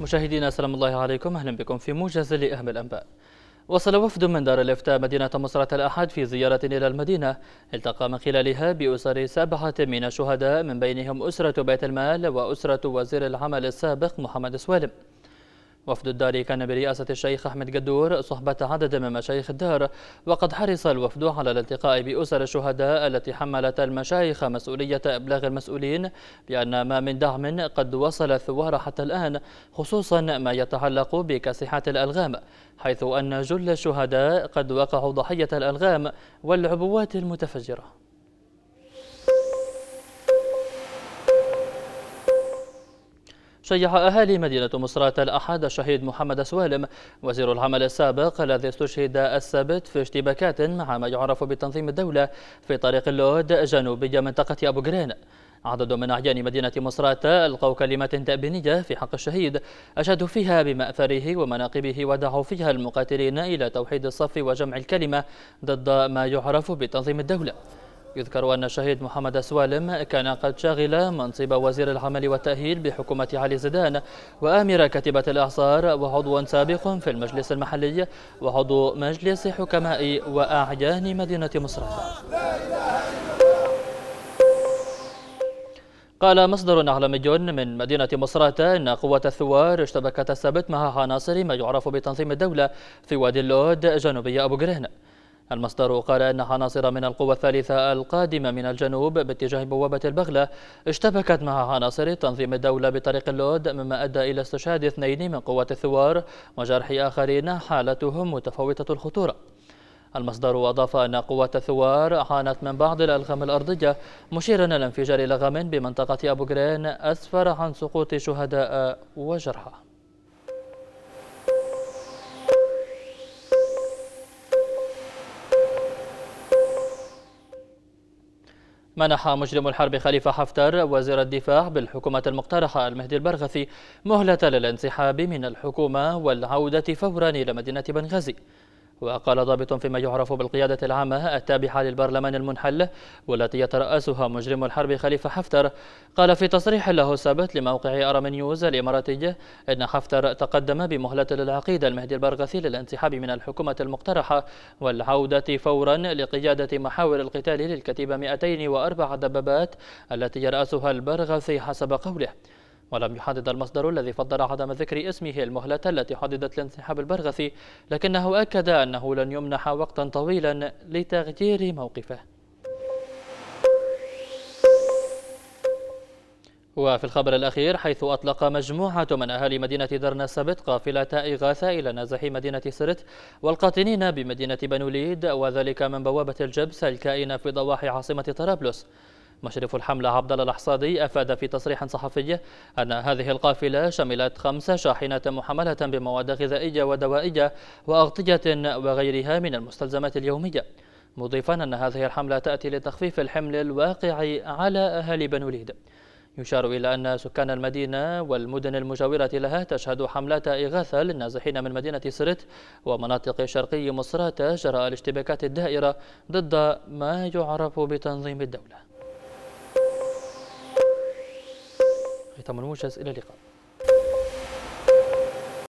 مشاهدينا السلام الله عليكم أهلا بكم في موجز لأهم الأنباء وصل وفد من دار الافتاء مدينة مصرة الأحد في زيارة إلى المدينة التقى من خلالها بأسر سبعة من الشهداء من بينهم أسرة بيت المال وأسرة وزير العمل السابق محمد سوالم وفد الدار كان برئاسة الشيخ أحمد قدور صحبة عدد من مشايخ الدار وقد حرص الوفد على الالتقاء بأسر الشهداء التي حملت المشايخ مسؤولية إبلاغ المسؤولين بأن ما من دعم قد وصل الثوار حتى الآن خصوصا ما يتعلق بكاسحات الألغام حيث أن جل الشهداء قد وقعوا ضحية الألغام والعبوات المتفجرة شيع أهالي مدينة مصرات الأحد الشهيد محمد سوالم وزير العمل السابق الذي استشهد السبت في اشتباكات مع ما يعرف بتنظيم الدولة في طريق اللود جنوبي منطقة أبو جرين عدد من أعيان مدينة مصرات ألقوا كلمات تأبينية في حق الشهيد أشادوا فيها بمأثره ومناقبه ودعوا فيها المقاتلين إلى توحيد الصف وجمع الكلمة ضد ما يعرف بتنظيم الدولة يذكر أن شهيد محمد سوالم كان قد شغل منصب وزير العمل والتأهيل بحكومة علي زيدان وآمر كتيبة الإعصار وعضو سابق في المجلس المحلي وعضو مجلس حكماء وأعيان مدينة مصراتة قال مصدر أعلامي من مدينة مصراتة أن قوة الثوار اشتبكت السبت مع عناصر ما يعرف بتنظيم الدولة في وادي اللود جنوبي أبو جرهن المصدر قال أن عناصر من القوى الثالثة القادمة من الجنوب باتجاه بوابة البغلة اشتبكت مع عناصر تنظيم الدولة بطريق اللود مما أدى إلى استشهاد اثنين من قوات الثوار وجرح آخرين حالتهم متفاوتة الخطورة المصدر أضاف أن قوات الثوار عانت من بعض الألغام الأرضية مشيرا إلى انفجار لغم بمنطقة أبو جرين أسفر عن سقوط شهداء وجرحى منح مجرم الحرب خليفة حفتر وزير الدفاع بالحكومة المقترحة المهدي البرغثي مهلة للانسحاب من الحكومة والعودة فورا إلى مدينة بنغازي وقال ضابط فيما يعرف بالقيادة العامة التابعة للبرلمان المنحل والتي يترأسها مجرم الحرب خليفة حفتر قال في تصريح له السابق لموقع أرم الإماراتي أن حفتر تقدم بمهلة للعقيد المهدي البرغثي للانسحاب من الحكومة المقترحة والعودة فورا لقيادة محاور القتال للكتيبة 204 دبابات التي يرأسها البرغثي حسب قوله ولم يحدد المصدر الذي فضل عدم ذكر اسمه المهلة التي حددت لانسحاب البرغثي لكنه أكد أنه لن يمنح وقتا طويلا لتغيير موقفه وفي الخبر الأخير حيث أطلق مجموعة من أهالي مدينة درنا السبت قافلة إغاثة إلى نازحي مدينة سرت والقاطنين بمدينة بنوليد وذلك من بوابة الجبس الكائنة في ضواحي عاصمة طرابلس مشرف الحملة عبد الله الحصادي أفاد في تصريح صحفي أن هذه القافلة شملت خمس شاحنات محملة بمواد غذائية ودوائية وأغطية وغيرها من المستلزمات اليومية مضيفا أن هذه الحملة تأتي لتخفيف الحمل الواقع على أهالي بنوليد يشار إلى أن سكان المدينة والمدن المجاورة لها تشهد حملات إغاثة للنازحين من مدينة سرت ومناطق شرقي مصراتة جراء الاشتباكات الدائرة ضد ما يعرف بتنظيم الدولة يطمنوش الى اللقاء